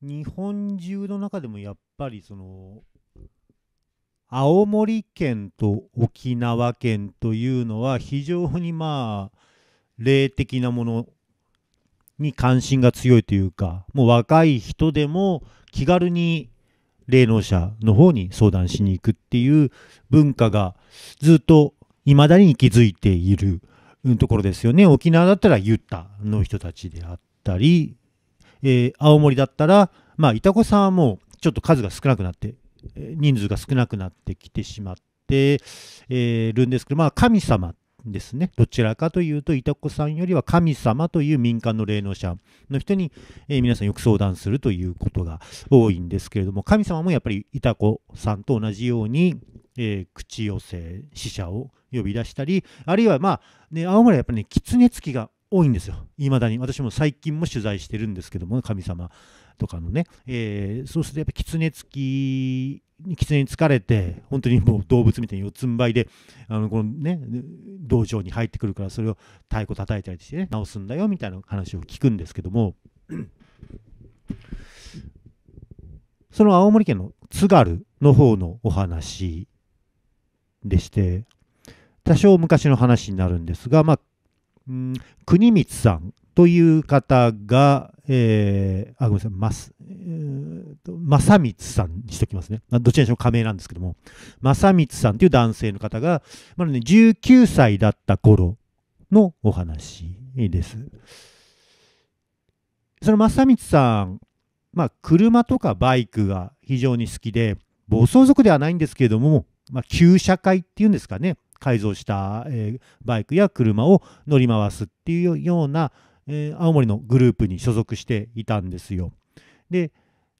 日本中の中でもやっぱりその青森県と沖縄県というのは非常にまあ霊的なものに関心が強いというかもう若い人でも気軽に霊能者の方に相談しに行くっていう文化がずっと未だに息づいているところですよね沖縄だったらユタの人たちであったりえー、青森だったら、まあ、いたコさんはもうちょっと数が少なくなって、人数が少なくなってきてしまって、えー、るんですけど、まあ、神様ですね。どちらかというと、いたコさんよりは神様という民間の霊能者の人に、えー、皆さんよく相談するということが多いんですけれども、神様もやっぱりいたコさんと同じように、えー、口寄せ、死者を呼び出したり、あるいはまあ、ね、青森はやっぱりね、狐つきが多いんですよ、いまだに。私も最近も取材してるんですけども、神様とかのね。えー、そうするとやっぱ狐つき、狐に疲れて、本当にもう動物みたいに四つん這いで、あのこのね、道場に入ってくるから、それを太鼓叩いたりしてね、直すんだよみたいな話を聞くんですけども、その青森県の津軽の方のお話でして、多少昔の話になるんですが、まあ、うん、国光さんという方が、えー、あ、ごめんなさい、ます、えー、正光さんにしておきますね。どちらにしろ仮名なんですけども、正光さんという男性の方が、まだね、19歳だった頃のお話です。その正光さん、まあ、車とかバイクが非常に好きで、暴走族ではないんですけれども、まあ、旧社会っていうんですかね、改造した、えー、バイクや車を乗り回すっていうような、えー、青森のグループに所属していたんですよ。で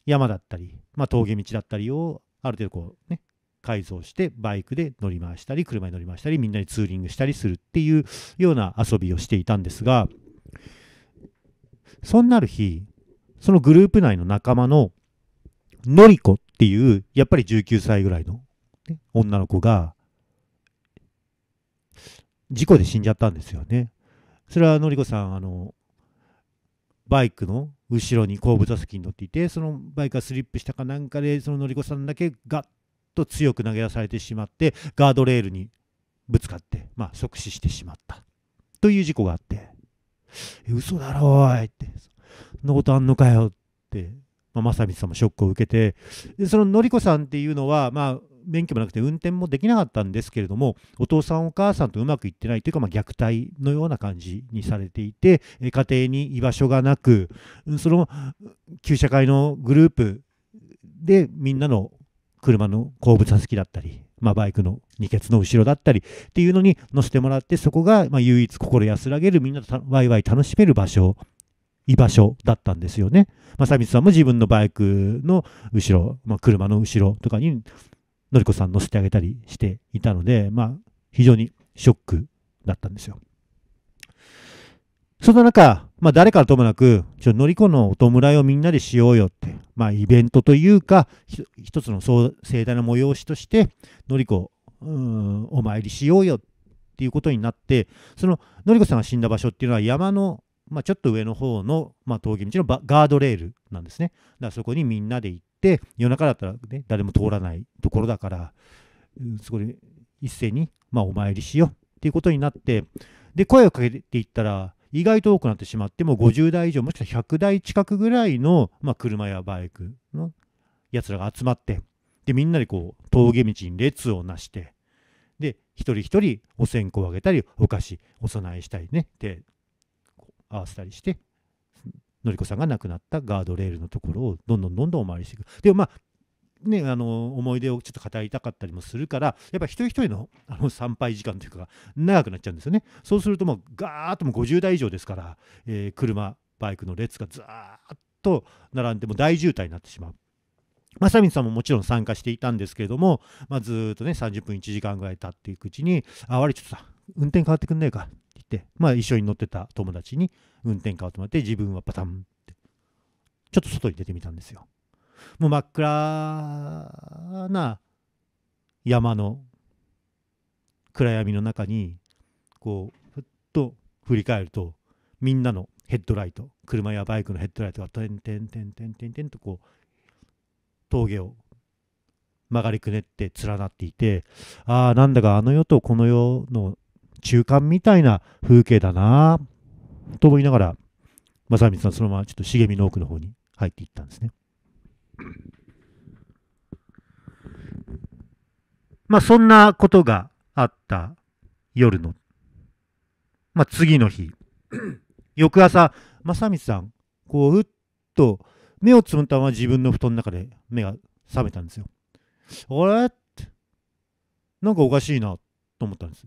山だったり、まあ、峠道だったりをある程度こうね改造してバイクで乗り回したり車に乗り回したりみんなにツーリングしたりするっていうような遊びをしていたんですがそんなる日そのグループ内の仲間ののりこっていうやっぱり19歳ぐらいの、ね、女の子が事故で死んじゃったんですよね。それはのりこさんあのバイクの後ろに後部座席に乗っていてそのバイクがスリップしたかなんかでそののりこさんだけガッと強く投げ出されてしまってガードレールにぶつかって、まあ、即死してしまったという事故があって「嘘だろおい」って「そんなことあんのかよ」って、まあ、正光さんもショックを受けてでそののりこさんっていうのはまあ免許もなくて運転もできなかったんですけれども、お父さんお母さんとうまくいってないというか、まあ、虐待のような感じにされていて、家庭に居場所がなく、その旧社会のグループでみんなの車の後部座席だったり、まあ、バイクの二欠の後ろだったりっていうのに乗せてもらって、そこがま唯一心安らげるみんなとワイワイ楽しめる場所居場所だったんですよね。正光さんも自分のバイクの後ろ、まあ、車の後ろとかにのりこさん乗せてあげたりしていたので、まあ、非常にショックだったんですよ。そんな中、まあ、誰からともなく、ちょのりこのお弔いをみんなでしようよって、まあ、イベントというか、一つのそう盛大な催しとして、のりこ、お参りしようよっていうことになって、そののりこさんが死んだ場所っていうのは、山の、まあ、ちょっと上の方の、まあ、峠道のガードレールなんですね。だからそこにみんなで行っ夜中だったら、ね、誰も通らないところだから、そこで一斉に、まあ、お参りしようっていうことになってで声をかけていったら意外と多くなってしまってもう50台以上もしくは100台近くぐらいの、まあ、車やバイクのやつらが集まってでみんなでこう峠道に列をなしてで一人一人お線香をあげたりお菓子お供えしたりね手合わせたりしてのりこさんが亡くなったガードレールのところをどんどんどんどんお参りしていく。でもまあね、あの思い出をちょっと語りたかったりもするからやっぱ一人一人のあの参拝時間というか長くなっちゃうんですよねそうするともうガーッともう50台以上ですから、えー、車バイクの列がずーっと並んでも大渋滞になってしまう正光さんももちろん参加していたんですけれども、まあ、ずっとね30分1時間ぐらい経っていくうちにあ悪いちょっとさ運転変わってくんねえかて、まあ、一緒に乗ってた友達に運転カートまって自分はパタンってちょっと外に出てみたんですよもう真っ暗な山の暗闇の中にこうふっと振り返るとみんなのヘッドライト車やバイクのヘッドライトがてんてんてんてんてんてんとこう峠を曲がりくねって連なっていてああなんだかあの世とこの世の中間みたいな風景だなと思いながら、正光さんそのままちょっと茂みの奥の方に入っていったんですね。まあそんなことがあった夜の、まあ次の日、翌朝、正光さん、こう、ふっと目をつむったまま自分の布団の中で目が覚めたんですよ。あれなんかおかしいなと思ったんです。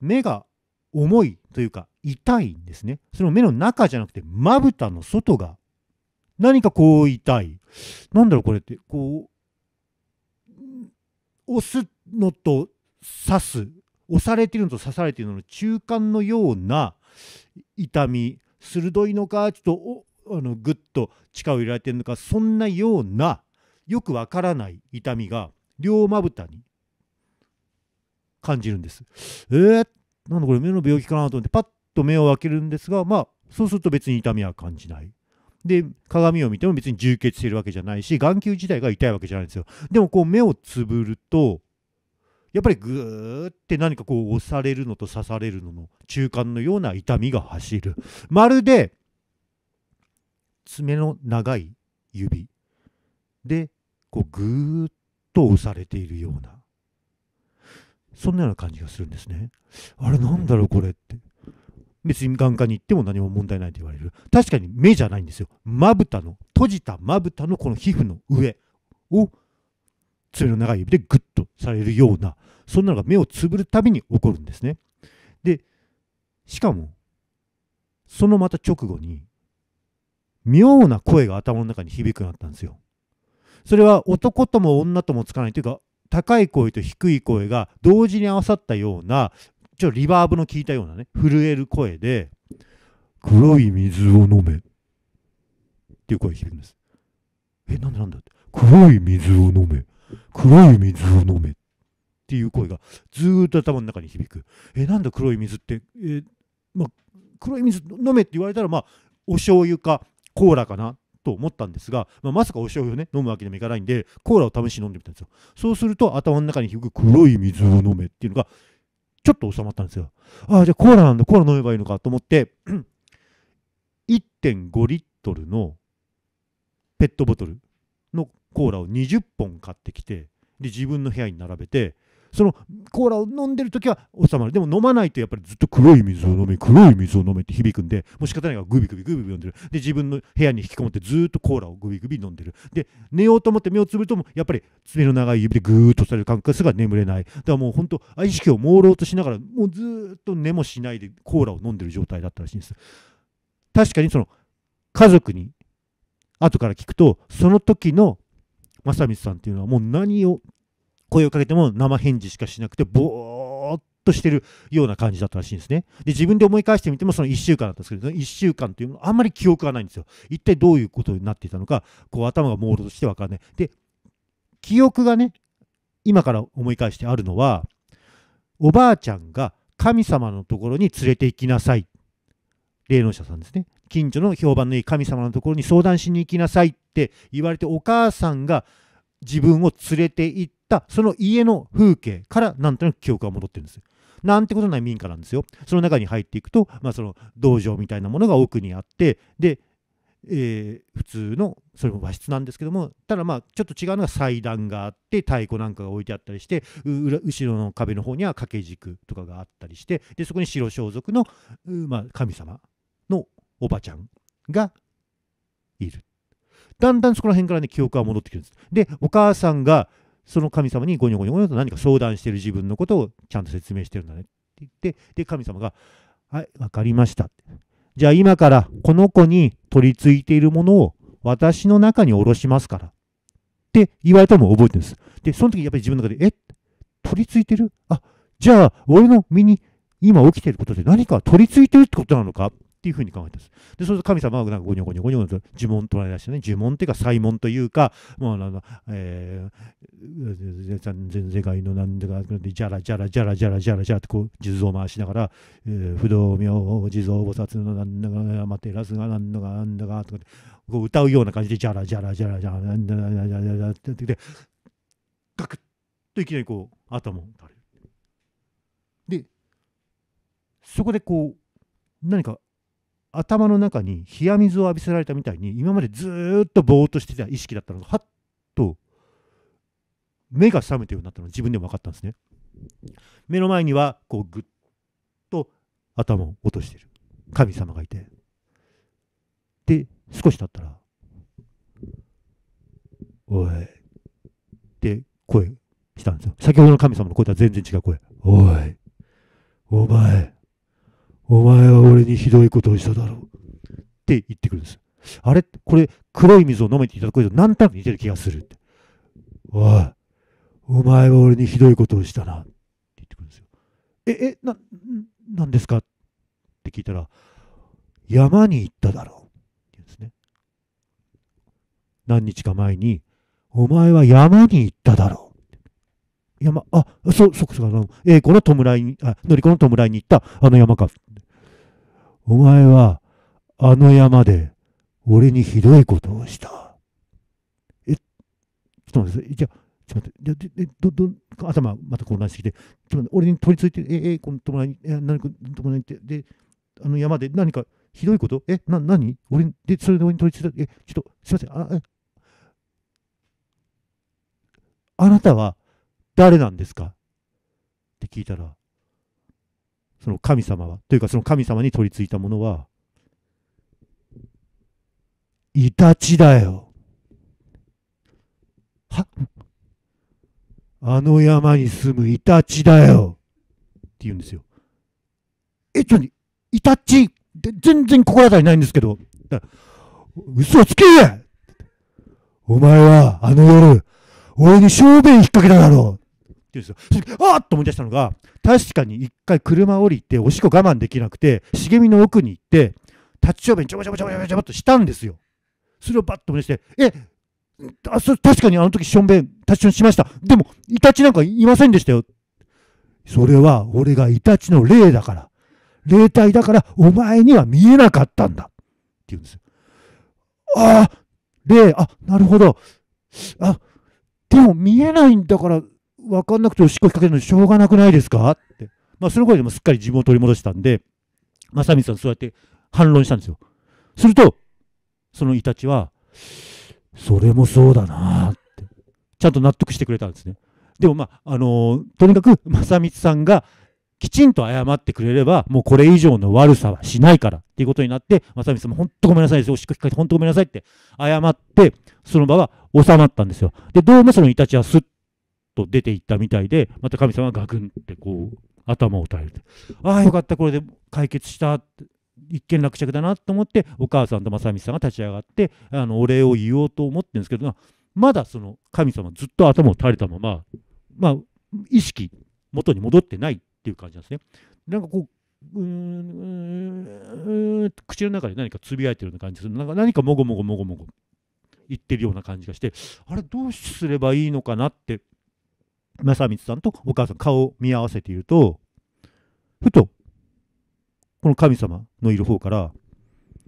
目が重いというか痛いんですね。その目の中じゃなくてまぶたの外が何かこう痛い。なんだろうこれってこう押すのと刺す押されてるのと刺されてるのの中間のような痛み鋭いのかちょっとあのグッと力を入れられてるのかそんなようなよくわからない痛みが両まぶたに感じるんです。えー、なんだこれ目の病気かなと思ってパッと目を開けるんですがまあそうすると別に痛みは感じない。で鏡を見ても別に充血してるわけじゃないし眼球自体が痛いわけじゃないんですよ。でもこう目をつぶるとやっぱりグーって何かこう押されるのと刺されるのの中間のような痛みが走る。まるで爪の長い指でこうグーッと押されているようなそんなような感じがするんですね。あれなんだろうこれって。別に眼科に行っても何も問題ないと言われる。確かに目じゃないんですよ。まぶたの、閉じたまぶたのこの皮膚の上を爪の長い指でグッとされるような、そんなのが目をつぶるたびに起こるんですね。で、しかも、そのまた直後に、妙な声が頭の中に響くようになったんですよ。それは男とも女ともつかないというか、高い声と低い声が同時に合わさったようなちょっとリバーブの効いたようなね震える声で「黒い水を飲め」っていう声が響くんです。えなんでなんだって黒い水を飲め黒い水を飲めっていう声がずっと頭の中に響く。えなんだ黒い水ってえま黒い水飲めって言われたらまあお醤油かコーラかなと思ったんですが、まあ、まさかお醤油をね、飲むわけにもいかないんで、コーラを試しに飲んでみたんですよ。そうすると、頭の中に広く黒い水を飲めっていうのが、ちょっと収まったんですよ。ああ、じゃあコーラなんだ、コーラ飲めばいいのかと思って、1.5 リットルのペットボトルのコーラを20本買ってきて、で、自分の部屋に並べて、そのコーラを飲んでる時は収まるでも飲まないとやっぱりずっと黒い水を飲め黒い水を飲めって響くんでもう仕方ないからグビグビグビグビ飲んでるで自分の部屋に引きこもってずっとコーラをグビグビ飲んでるで寝ようと思って目をつぶるともやっぱり爪の長い指でぐーっとされる感覚すら眠れないだからもう本当意識を朦朧としながらもうずっと寝もしないでコーラを飲んでる状態だったらしいんです確かにその家族に後から聞くとその時の正光さんっていうのはもう何を声をかけても生返事しかしなくて、ぼーっとしてるような感じだったらしいんですね。で、自分で思い返してみても、その1週間だったんですけど、1週間というのあんまり記憶がないんですよ。一体どういうことになっていたのか、こう頭が朦朧としてわからない。で、記憶がね、今から思い返してあるのは、おばあちゃんが神様のところに連れて行きなさい。霊能者さんですね。近所の評判のいい神様のところに相談しに行きなさいって言われて、お母さんが自分を連れて行ったその家の風景からなんとなく記憶が戻ってるんですよ。なんてことない民家なんですよ。その中に入っていくと、まあ、その道場みたいなものが奥にあってで、えー、普通のそれも和室なんですけどもただまあちょっと違うのが祭壇があって太鼓なんかが置いてあったりして後ろの壁の方には掛け軸とかがあったりしてでそこに白装束の、まあ、神様のおばちゃんがいる。だんだんそこら辺からね、記憶が戻ってくるんです。で、お母さんが、その神様にゴニョゴニョゴニョと何か相談してる自分のことをちゃんと説明してるんだねって言って、で、神様が、はい、わかりました。じゃあ今からこの子に取り付いているものを私の中に下ろしますから。って言われたのを覚えてるんです。で、その時やっぱり自分の中で、え取り付いてるあ、じゃあ俺の身に今起きてることで何か取り付いてるってことなのかっていうふうに考えてます。で、そうする神様はなんかゴニョゴニョゴニョと呪文捉え出してね、呪文っていうか祭文というか、もうなんだ、えー、全世界のなんでか、じゃらじゃらじゃらじゃらじゃらじゃらってこう、地図を回しながら、えー、不動明地蔵菩薩のなんだか、マテラスがなんだか、なんだか、とか、こう歌うような感じで、じゃらじゃらじゃらじゃら、なんだか、じゃらじゃって言って、ガクッといきなりこう、頭を垂れる。で、そこでこう、何か頭の中に冷や水を浴びせられたみたいに今までずっとぼーっとしてた意識だったのがはっと目が覚めたようになったの自分でも分かったんですね目の前にはこうぐっと頭を落としてる神様がいてで少し経ったら「おい」って声したんですよ先ほどの神様の声とは全然違う声「おいお前お前は俺にひどいことをしただろう。って言ってくるんです。あれこれ、黒い水を飲めていただくと何となく似てる気がするって。おい、お前は俺にひどいことをしたな。って言ってくるんですよ。え、え、な、何ですかって聞いたら、山に行っただろう。って言うんですね。何日か前に、お前は山に行っただろう。山、あ、そう、そっかそっか、えー、この弔いに、あ、のりこの弔いに行った、あの山か。お前は、あの山で、俺にひどいことをした。え、ちょっと待って、じゃちょっと待って、で、で、ど、ど、頭、また混乱してきて、ちょっと待って、俺に取り付いて、え、え、この友達、え、何か、友達って、で、あの山で何か、ひどいことえ、な、何俺で、それで俺に取り付いて、え、ちょっと、すいません、あ、え、あなたは誰なんですかって聞いたら、その神様は、というかその神様に取り付いたものは、イタチだよ。はあの山に住むイタチだよって言うんですよ。え、ちょ、イタチで全然心当たりないんですけど、だ嘘つけお前はあの夜、俺に小便引っ掛けただろ言うんですよ。あと思い出したのが、確かに一回車降りて、おしっこ我慢できなくて、茂みの奥に行って、立ち上にちょぼちょぼちょぼちょぼちょぼっとしたんですよ。それをバッと思い出して、えあそ確かにあの時しょんべん、立ちションしました。でも、イタチなんかいませんでしたよ。それは俺がイタチの霊だから。霊体だから、お前には見えなかったんだ。って言うんですよ。ああ、霊、あ、なるほど。あ、でも見えないんだから、分かんなくておしっこ引っ掛けるのしょうがなくないですかって。まあ、その声でもすっかり自分を取り戻したんで、正光さんそうやって反論したんですよ。すると、そのイタチは、それもそうだなって、ちゃんと納得してくれたんですね。でもまあ、あのー、とにかく正光さんがきちんと謝ってくれれば、もうこれ以上の悪さはしないからっていうことになって、正光さんも本当ごめんなさいです、おしっこ引っかけて本当ごめんなさいって謝って、その場は収まったんですよ。で、どうもそのイタチはすっと出ていったみたいでまた神様がガクンってこう頭を打たれるああよかったこれで解決した一件落着だなと思ってお母さんと正美さんが立ち上がってあのお礼を言おうと思ってるんですけどまだその神様ずっと頭を垂れたまま、まあ、意識元に戻ってないっていう感じなんですね。なんかこううん口の中で何かつぶやいてるような感じするなんか何かもごもごもごもご言ってるような感じがしてあれどうすればいいのかなって正光さんとお母さん顔を見合わせているとふとこの神様のいる方から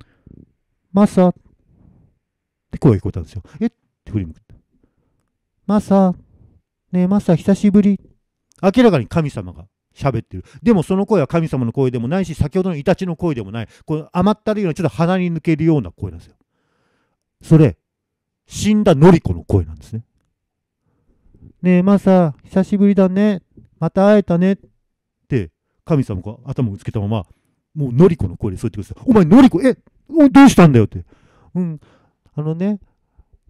「マサ」って声が聞こえたんですよ。えって振り向く。マサ、ねえマサ久しぶり。明らかに神様が喋ってる。でもその声は神様の声でもないし、先ほどのイタチの声でもない。この甘ったるような、ちょっと鼻に抜けるような声なんですよ。それ、死んだのり子の声なんですね。ねえ、マサ、久しぶりだね。また会えたね。って、神様が頭をつけたまま、もうのり子の声でそう言ってください。お前、のり子、え、どうしたんだよって。うん、あのね、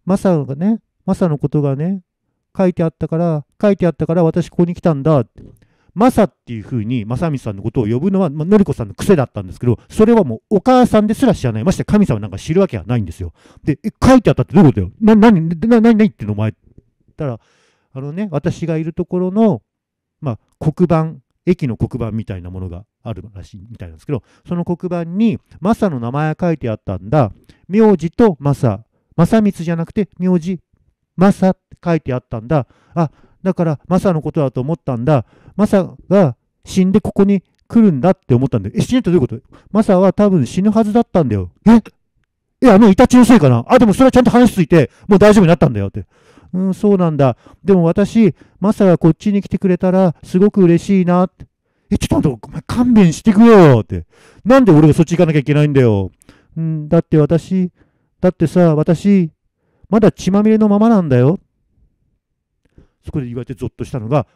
マサがね、マサのことがね、書いてあったから、書いてあったから私ここに来たんだって。マサっていうふうに正光さんのことを呼ぶのは、まあのり子さんの癖だったんですけど、それはもうお母さんですら知らない。まして神様なんか知るわけはないんですよ。で、書いてあったってどういうことだよな、なに、な、な、な、なってのお前。たら、あのね、私がいるところの、まあ、黒板、駅の黒板みたいなものがあるらしいみたいなんですけど、その黒板にマサの名前が書いてあったんだ。名字とマサ。正光じゃなくて名字、マサって書いてあったんだ。あ、だからマサのことだと思ったんだ。マサが死んでここに来るんだって思ったんだよ。え、死ぬってどういうことマサは多分死ぬはずだったんだよ。えいや、あのイタチのせいかなあ、でもそれはちゃんと話ついて、もう大丈夫になったんだよって。うん、そうなんだ。でも私、マサがこっちに来てくれたら、すごく嬉しいなって。え、ちょっと待って、お前勘弁してくれよって。なんで俺がそっち行かなきゃいけないんだよ。うん、だって私、だってさ、私、まだ血まみれのままなんだよ。そこで言われてゾッとしたのが、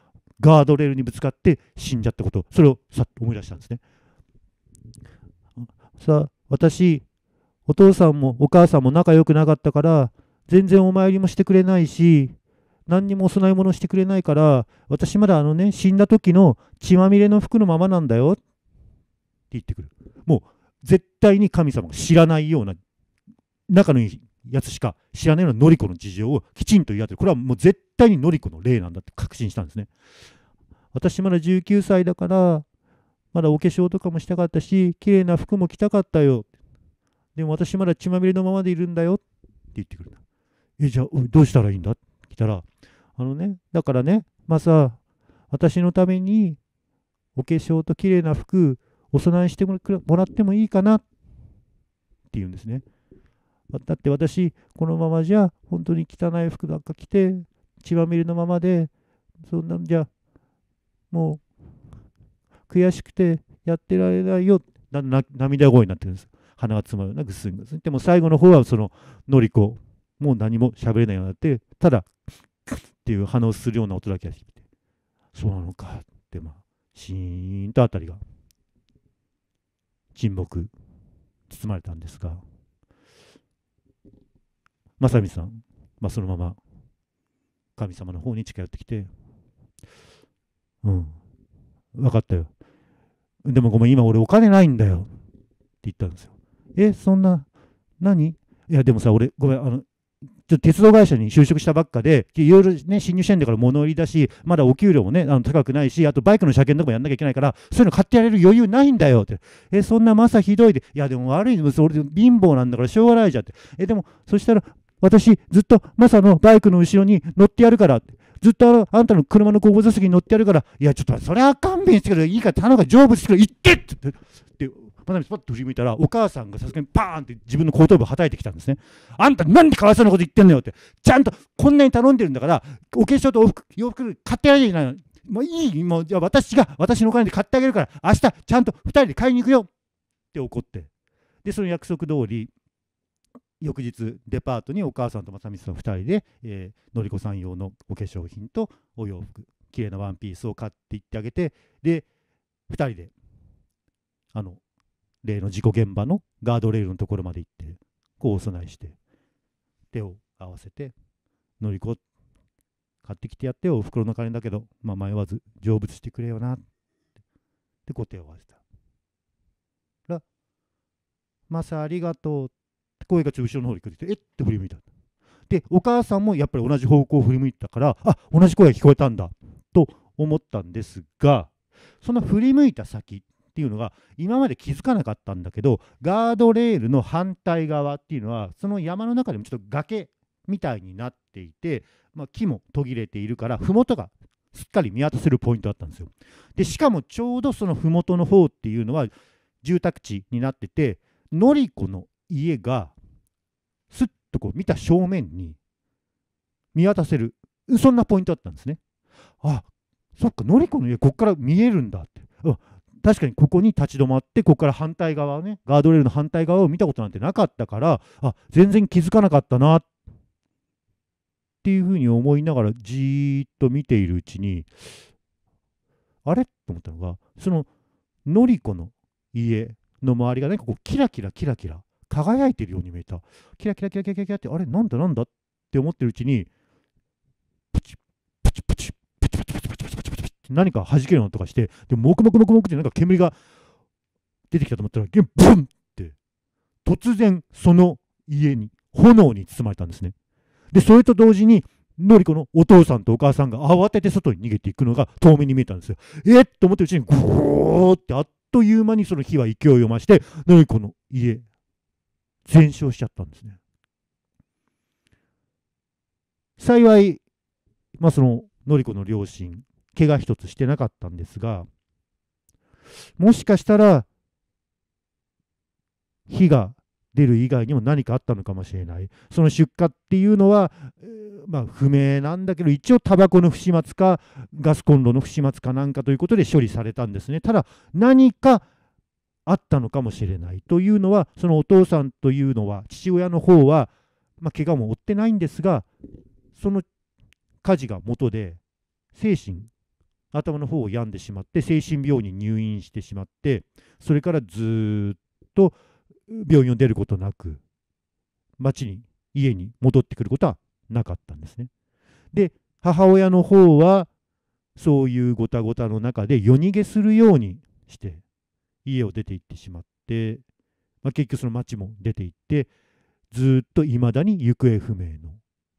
ガードレールにぶつかって死んじゃったこと。それをさっと思い出したんですね。さ、あ、私、お父さんもお母さんも仲良くなかったから、全然お参りもしてくれないし、何にもお供え物してくれないから、私まだあのね、死んだ時の血まみれの服のままなんだよって言ってくる。もう、絶対に神様が知らないような、仲のいいやつしか知らないような典子の事情をきちんと言い当てる。これはもう絶対にり、子の例なんだって確信したんですね。私まだ19歳だから、まだお化粧とかもしたかったし、綺麗な服も着たかったよ。でも私まだ血まみれのままでいるんだよって言ってくるえ、じゃあ、どうしたらいいんだって来たら、あのね、だからね、まサさ、私のためにお化粧と綺麗な服、お供えしてもらってもいいかなって言うんですね。だって私、このままじゃ、本当に汚い服ばっか着て、血まみれのままで、そんなんじゃ、もう、悔しくてやってられないよ、なな涙声になってるんです。鼻が詰まるようなぐすんぐすん。でも最後の方は、その、のりこもう何も喋れないようになって、ただ、っていう鼻をするような音だけがしてきて、そうなのかって、まあ、シーンとあたりが、沈黙、包まれたんですが、正美さん、まあ、そのまま、神様の方に近寄ってきて、うん、分かったよ。でもごめん、今俺お金ないんだよ。って言ったんですよ。え、そんな、何いや、でもさ、俺、ごめん、あの、ちょっと鉄道会社に就職したばっかで、いろいろね、新入社員だから物売りだし、まだお給料もね、あの高くないし、あとバイクの車検とかもやんなきゃいけないから、そういうの買ってやれる余裕ないんだよって。え、そんなマサひどいで、いや、でも悪いんで俺貧乏なんだからしょうがないじゃんって。え、でも、そしたら、私、ずっとマサのバイクの後ろに乗ってやるから、ずっとあんたの車の後部座席に乗ってやるから、いや、ちょっとそれは勘弁してくれ、いいから頼むから成仏してくれ、行ってって。パッと振り向いたらお母さんがさすがにパーンって自分の後頭部をはたいてきたんですねあんたなんでかわいそうなこと言ってんのよってちゃんとこんなに頼んでるんだからお化粧と服洋服買ってやらなきゃいけないのもういいもう私が私のお金で買ってあげるから明日ちゃんと2人で買いに行くよって怒ってでその約束通り翌日デパートにお母さんと正光さん2人で、えー、のりこさん用のお化粧品とお洋服綺麗なワンピースを買っていってあげてで2人であの例の事故現場のガードレールのところまで行ってこうお供えして手を合わせて乗り子買ってきてやってよお袋の金だけど、まあ、迷わず成仏してくれよなってでこう手を合わせたら「マサありがとう」って声が後ろの方に来てえって振り向いたでお母さんもやっぱり同じ方向を振り向いたからあ同じ声が聞こえたんだと思ったんですがその振り向いた先っていうのが今まで気づかなかったんだけどガードレールの反対側っていうのはその山の中でもちょっと崖みたいになっていて、まあ、木も途切れているから麓がすっかり見渡せるポイントだったんですよ。でしかもちょうどその麓の方っていうのは住宅地になってて典子の家がすっとこう見た正面に見渡せるそんなポイントだったんですね。あそっか典子の家こっから見えるんだって。確かにここに立ち止まってここから反対側ねガードレールの反対側を見たことなんてなかったからあ全然気づかなかったなっていうふうに思いながらじーっと見ているうちにあれと思ったのがそののりこの家の周りがねここキラキラキラキラ輝いてるように見えたキラキラキラキラキラってあれなんだなんだって思ってるうちにプチプチプチ何か弾けるのとかして、で、もくもくもくもくってなんか煙が出てきたと思ったら、ゲン、ブンって、突然、その家に、炎に包まれたんですね。で、それと同時に、のりこのお父さんとお母さんが慌てて外に逃げていくのが遠目に見えたんですよ。えっと思ってるうちに、ぐーってあっという間にその火は勢いを増して、のりこの家、全焼しちゃったんですね。幸い、まあ、その、のりこの両親、怪我一つしてなかったんですが、もしかしたら、火が出る以外にも何かあったのかもしれない。その出火っていうのは、まあ、不明なんだけど、一応タバコの不始末か、ガスコンロの不始末かなんかということで処理されたんですね。ただ、何かあったのかもしれない。というのは、そのお父さんというのは、父親の方は、まあ、怪我も負ってないんですが、その火事が元で、精神頭の方を病んでしまって精神病に入院してしまってそれからずっと病院を出ることなく町に家に戻ってくることはなかったんですね。で母親の方はそういうごたごたの中で夜逃げするようにして家を出て行ってしまって、まあ、結局その町も出て行ってずっと未だに行方不明の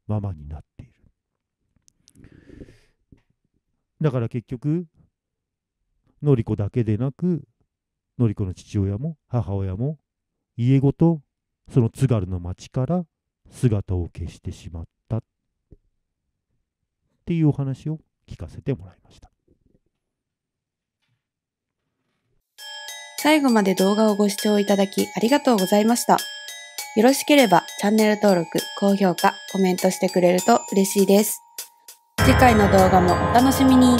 ままになっている。だから結局、のりこだけでなく、のりこの父親も母親も家ごとその津軽の町から姿を消してしまったっていうお話を聞かせてもらいました最後まで動画をご視聴いただきありがとうございましたよろしければチャンネル登録高評価コメントしてくれると嬉しいです次回の動画もお楽しみに